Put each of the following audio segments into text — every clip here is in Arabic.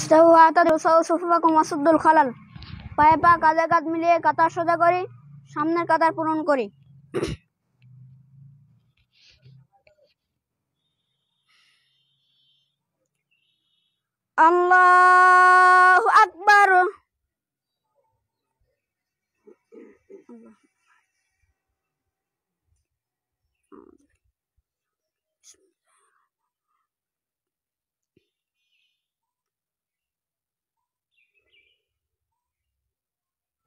সুফাকুম মাসুদ্দুল খালাল পায়ে পা কাঁধে কাঁধ মিলিয়ে কাতার সোজা করি সামনের কাতার পূরণ করি আল্লাহ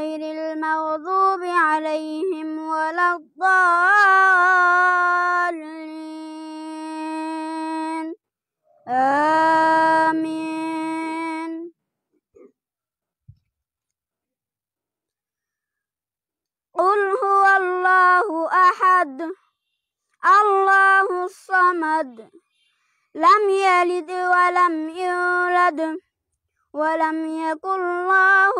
غير المغضوب عليهم ولا الضالين آمين قل هو الله أحد الله الصمد لم يلد ولم يولد ولم يكن الله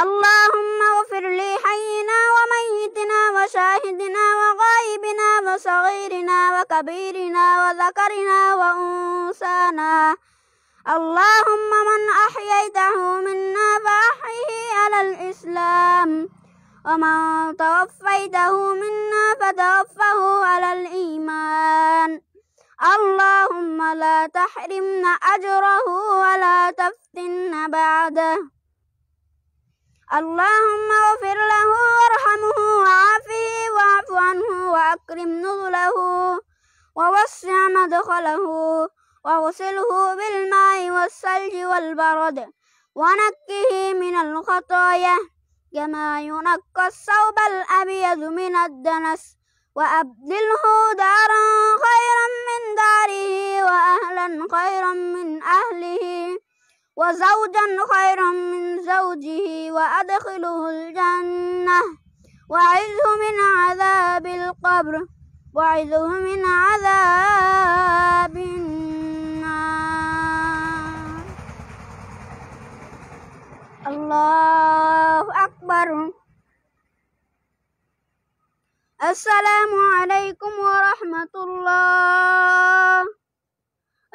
اللهم اغفر لي حينا وميتنا وشاهدنا وغائبنا وصغيرنا وكبيرنا وذكرنا وانثانا اللهم من أحييته منا فأحيه على الإسلام ومن توفيته منا فتوفه على الإيمان اللهم لا تحرمنا أجره ولا تفتن بعده اللهم اغفر له وارحمه وعافه واعف عنه وأكرم نزله ووسع مدخله واغسله بالماء والثلج والبرد ونكه من الخطايا كما ينقى الثوب الأبيض من الدنس وأبدله دارا خيرا وزوجا خيرا من زوجه وأدخله الجنة وعزه من عذاب القبر وعزه من عذاب النار الله أكبر السلام عليكم ورحمة الله